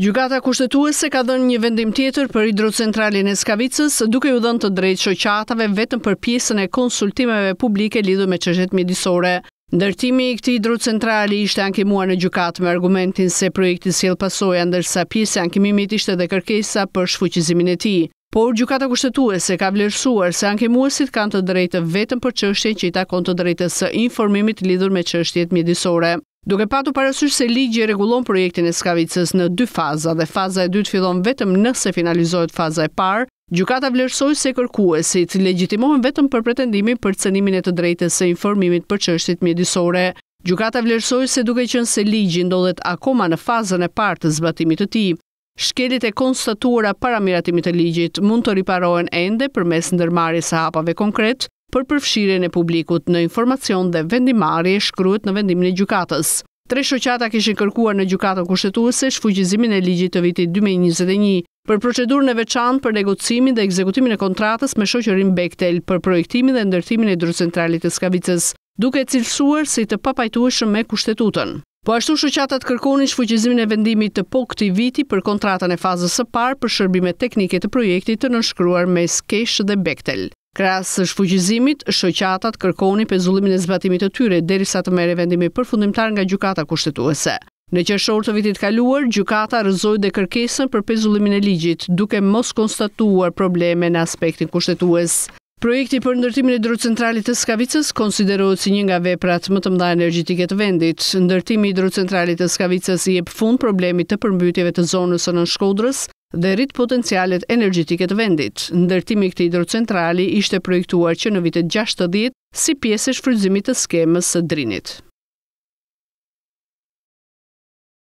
Gjukata kushtetuese ka dhënë një vendim tjetër për hidrocentralin e Skavicës, duke ju dhënë të drejtë shoqatave vetëm për pjesën e konsultimeve publike lidhur me çështjet mjedisore. Ndërtimi i këtij hidrocentrali ishte ankimuar në gjykatë me argumentin se projekti sjell pasoja ndërsa pjesë ankimimit ishte edhe kërkesa për shfuqizimin e tij. Por gjykata kushtetuese ka vlerësuar se ankimuesit kanë të drejtë vetëm për qështje që i takon të drejtës së informimit lidhur me çështjet mjedisore. Duke patu parasysh se ligji rregullon projektin e Skavicës në dy faza dhe faza e dytë fillon vetëm nëse finalizohet faza e parë, gjykata vlerësoj se kërkuesit legjitimohen vetëm për pretendimin për cënimin e të drejtës së informimit për çështjet mjedisore. Gjykata vlerësoj se duke qenë se ligji ndodhet akoma në fazën e parë të zbatimit të tij, shkelet e konstatuara para miratimit të ligjit mund të riparohen ende përmes ndërmarrjes së hapave konkret, për përfshirjen e publikut në informacion dhe vendimarrje shkruhet në vendimin e gjykatës. Tre shoqata kishin kërkuar në gjykatën kushtetuese shfuqizimin e ligjit të vitit 2021 për procedurën e veçantë për negocimin dhe ekzekutimin e kontratës me shoqërin Bechtel për projektimin dhe ndërtimin e hidrocentralit të Skavicës, duke cilësuar si të papajtueshëm me kushtetutën. Po ashtu shoqatat kërkonin shfuqizimin e vendimit të po këti viti për kontratën e fazës së parë për shërbime teknike të projektit të nënshkruar me skesh dhe Bektel. Krasë së shfuqizimit, shoqatat kërkoni pezullimin e zbatimit të tyre derisa të mere vendimi përfundimtar nga gjykata kushtetuese. Në qershor të vitit kaluar, gjykata rrëzoi dhe kërkesën për pezullimin e ligjit, duke mos konstatuar probleme në aspektin kushtetues. Projekti për ndërtimin e hidrocentralit të Skavicës konsiderohet si një nga veprat më të mëdha energjetike të vendit. Ndërtimi i hidrocentralit të Skavicës i jep fund problemit të përmbytjeve të zonës së Nën dhe rrit potencialet energjetike të vendit. Ndërtimi këtij hidrocentrali ishte projektuar që në vitet 60 si pjesë e shfrytëzimit të skemës së Drinit.